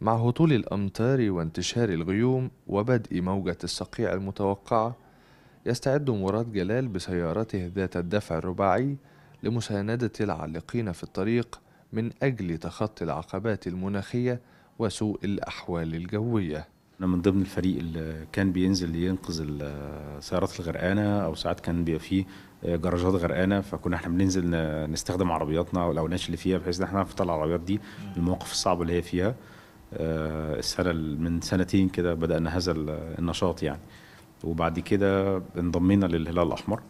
مع هطول الأمطار وانتشار الغيوم وبدء موجة الصقيع المتوقعة يستعد مراد جلال بسيارته ذات الدفع الرباعي لمساندة العالقين في الطريق من أجل تخطي العقبات المناخية وسوء الأحوال الجوية أنا من ضمن الفريق اللي كان بينزل ينقذ السيارات الغرقانة أو ساعات كان بيبقى فيه آه، جراجات غرقانه فكنا احنا بننزل نستخدم عربياتنا والاوناش اللي فيها بحيث ان احنا نعرف نطلع العربيات دي المواقف الصعبه اللي هي فيها آه، السنه من سنتين كده بدانا هذا النشاط يعني وبعد كده انضمينا للهلال الاحمر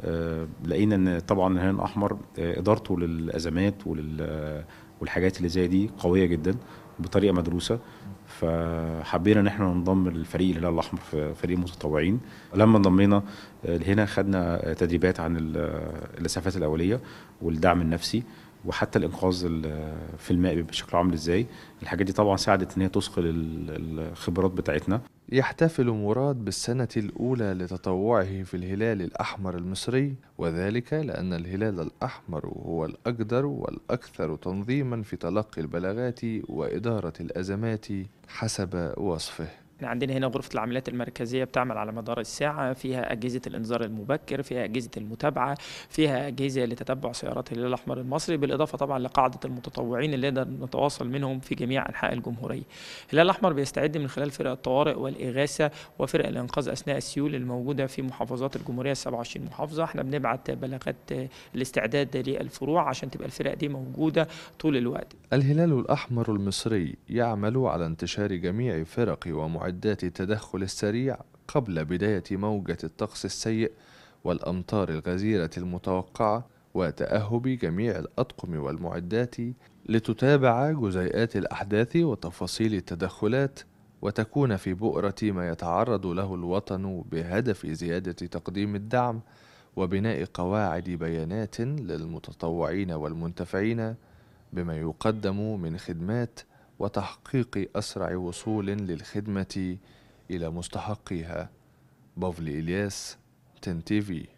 آه، لقينا ان طبعا الهلال الاحمر آه، ادارته للازمات ولل والحاجات اللي زي دي قويه جدا بطريقه مدروسه فحبينا ان احنا ننضم للفريق الهلال الاحمر في فريق متطوعين لما انضمينا هنا خدنا تدريبات عن الاسعافات الاوليه والدعم النفسي وحتى الانقاذ في الماء بشكل عامل ازاي الحاجات دي طبعا ساعدت ان هي تثقل الخبرات بتاعتنا يحتفل مراد بالسنة الأولى لتطوعه في الهلال الأحمر المصري وذلك لأن الهلال الأحمر هو الأقدر والأكثر تنظيما في تلقي البلاغات وإدارة الأزمات حسب وصفه احنا عندنا هنا غرفة العمليات المركزية بتعمل على مدار الساعة فيها أجهزة الإنذار المبكر فيها أجهزة المتابعة فيها أجهزة لتتبع سيارات الهلال الأحمر المصري بالإضافة طبعا لقاعدة المتطوعين اللي نقدر نتواصل منهم في جميع أنحاء الجمهورية الهلال الأحمر بيستعد من خلال فرق الطوارئ والإغاثة وفرق الإنقاذ أثناء السيول الموجودة في محافظات الجمهورية 27 محافظة احنا بنبعت بلاغات الاستعداد للفروع عشان تبقى الفرق دي موجودة طول الوقت الهلال الأحمر المصري يعمل على انتشار جميع فرق ومعدات معدات التدخل السريع قبل بداية موجة الطقس السيء والأمطار الغزيرة المتوقعة وتأهب جميع الأطقم والمعدات لتتابع جزيئات الأحداث وتفاصيل التدخلات وتكون في بؤرة ما يتعرض له الوطن بهدف زيادة تقديم الدعم وبناء قواعد بيانات للمتطوعين والمنتفعين بما يقدم من خدمات وتحقيق أسرع وصول للخدمة إلى مستحقيها بافلي إلياس تن تي في